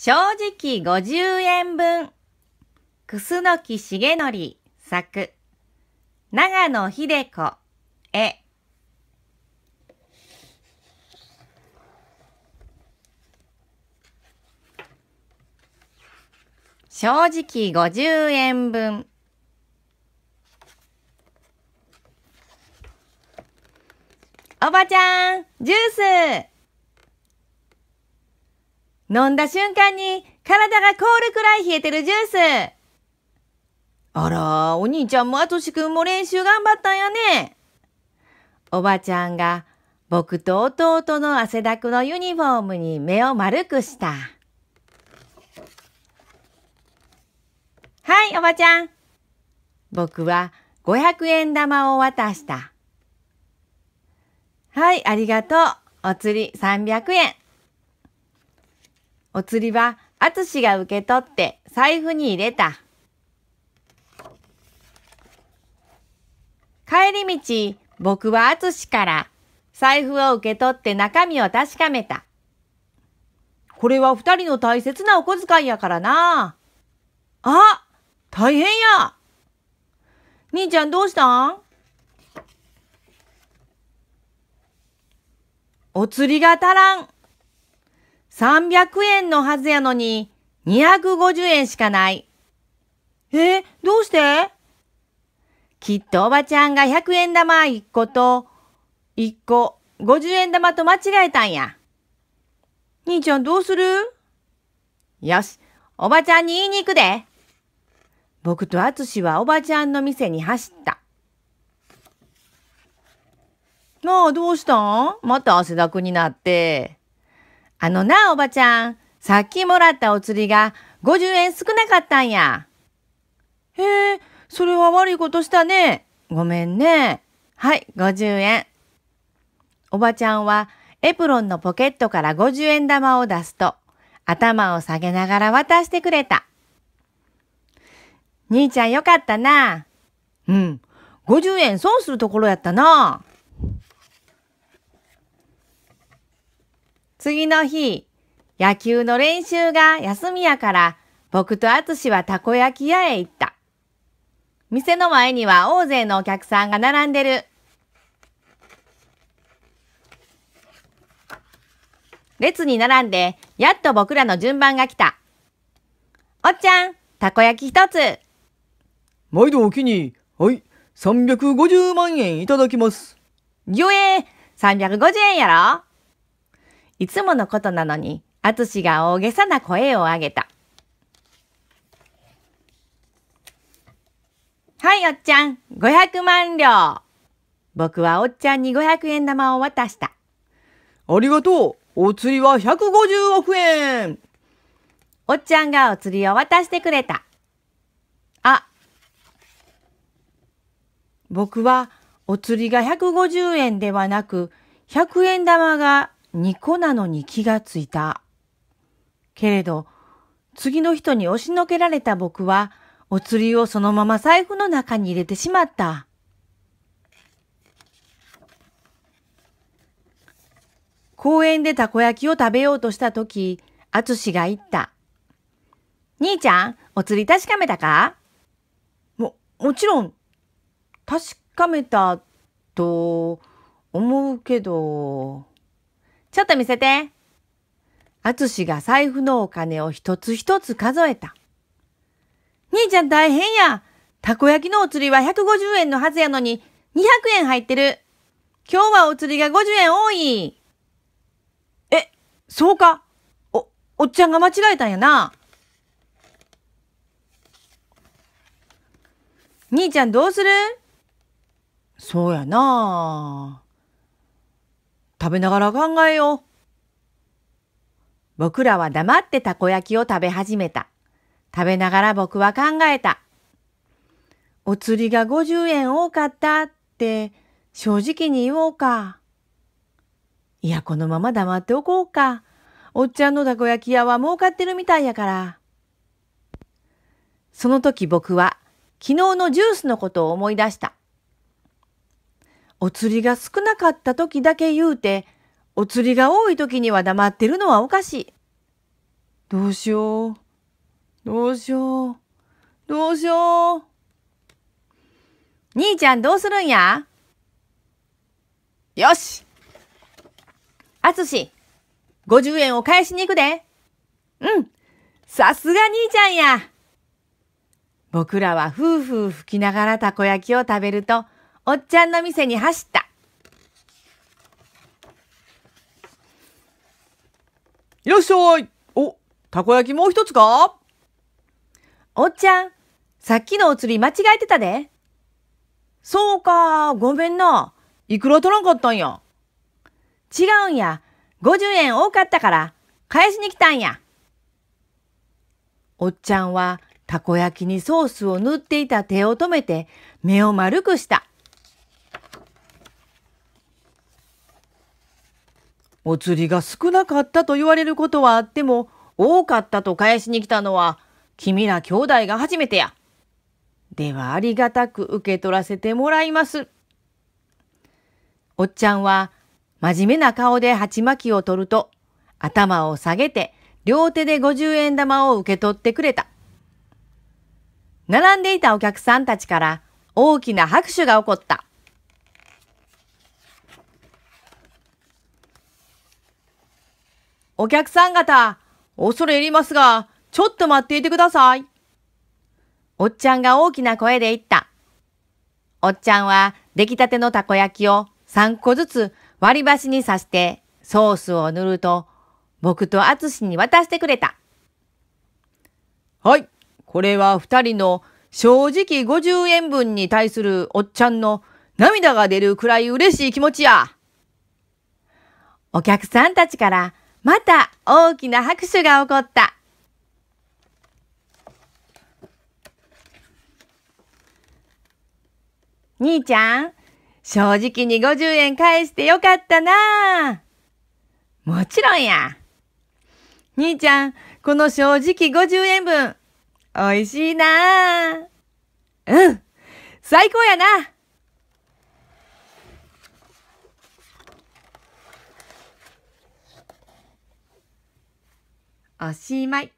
正直50円分。楠木重則作。長野秀子絵。正直50円分。おばちゃん、ジュース飲んだ瞬間に体が凍るくらい冷えてるジュース。あら、お兄ちゃんもあとしくんも練習頑張ったんやね。おばちゃんが僕と弟の汗だくのユニフォームに目を丸くした。はい、おばちゃん。僕は500円玉を渡した。はい、ありがとう。お釣り300円。お釣りは、あつしが受け取って財布に入れた。帰り道、僕はあつしから財布を受け取って中身を確かめた。これは二人の大切なお小遣いやからな。あ、大変や。兄ちゃんどうしたんお釣りが足らん。300円のはずやのに、250円しかない。え、どうしてきっとおばちゃんが100円玉1個と、1個50円玉と間違えたんや。兄ちゃんどうするよし、おばちゃんに言いに行くで。僕とあつしはおばちゃんの店に走った。なあ、どうしたんまた汗だくになって。あのなあおばちゃん、さっきもらったお釣りが50円少なかったんや。へえ、それは悪いことしたね。ごめんね。はい、50円。おばちゃんはエプロンのポケットから50円玉を出すと、頭を下げながら渡してくれた。兄ちゃんよかったな。うん、50円損するところやったな。次の日、野球の練習が休みやから、僕と淳はたこ焼き屋へ行った。店の前には大勢のお客さんが並んでる。列に並んで、やっと僕らの順番が来た。おっちゃん、たこ焼き一つ。毎度おきに、はい、350万円いただきます。ぎょえ350円やろいつものことなのに、あつしが大げさな声を上げた。はい、おっちゃん、500万両。僕はおっちゃんに500円玉を渡した。ありがとう。お釣りは150億円。おっちゃんがお釣りを渡してくれた。あ、僕はお釣りが150円ではなく、100円玉が2個なのに気がついた。けれど、次の人に押しのけられた僕は、お釣りをそのまま財布の中に入れてしまった。公園でたこ焼きを食べようとしたとき、あつしが言った。兄ちゃん、お釣り確かめたかも、もちろん、確かめた、と思うけど。ちょっと見せて。あつしが財布のお金を一つ一つ数えた。兄ちゃん大変や。たこ焼きのお釣りは150円のはずやのに、200円入ってる。今日はお釣りが50円多い。え、そうか。お、おっちゃんが間違えたんやな。兄ちゃんどうするそうやなあ。食べながら考えよう。僕らは黙ってたこ焼きを食べ始めた。食べながら僕は考えた。お釣りが50円多かったって正直に言おうか。いや、このまま黙っておこうか。おっちゃんのたこ焼き屋は儲かってるみたいやから。その時僕は昨日のジュースのことを思い出した。お釣りが少なかった時だけ言うて、お釣りが多い時には黙ってるのはおかしい。どうしよう。どうしよう。どうしよう。兄ちゃんどうするんやよしあつし、50円を返しに行くで。うん、さすが兄ちゃんや。僕らは夫婦吹きながらたこ焼きを食べると、おっちゃんの店に走った。いらっしゃい。お、たこ焼きもう一つかおっちゃん、さっきのお釣り間違えてたで。そうか、ごめんな。いくら取らんかったんや。違うんや。50円多かったから、返しに来たんや。おっちゃんは、たこ焼きにソースを塗っていた手を止めて、目を丸くした。お釣りが少なかったと言われることはあっても、多かったと返しに来たのは、君ら兄弟が初めてや。ではありがたく受け取らせてもらいます。おっちゃんは、真面目な顔で鉢巻きを取ると、頭を下げて、両手で五十円玉を受け取ってくれた。並んでいたお客さんたちから大きな拍手が起こった。お客さん方、恐れ入りますが、ちょっと待っていてください。おっちゃんが大きな声で言った。おっちゃんは出来たてのたこ焼きを3個ずつ割り箸に刺してソースを塗ると、僕とあつしに渡してくれた。はい、これは二人の正直50円分に対するおっちゃんの涙が出るくらい嬉しい気持ちや。お客さんたちからまた大きな拍手が起こった。兄ちゃん、正直に50円返してよかったなもちろんや。兄ちゃん、この正直50円分、美味しいなうん、最高やな。おしまい。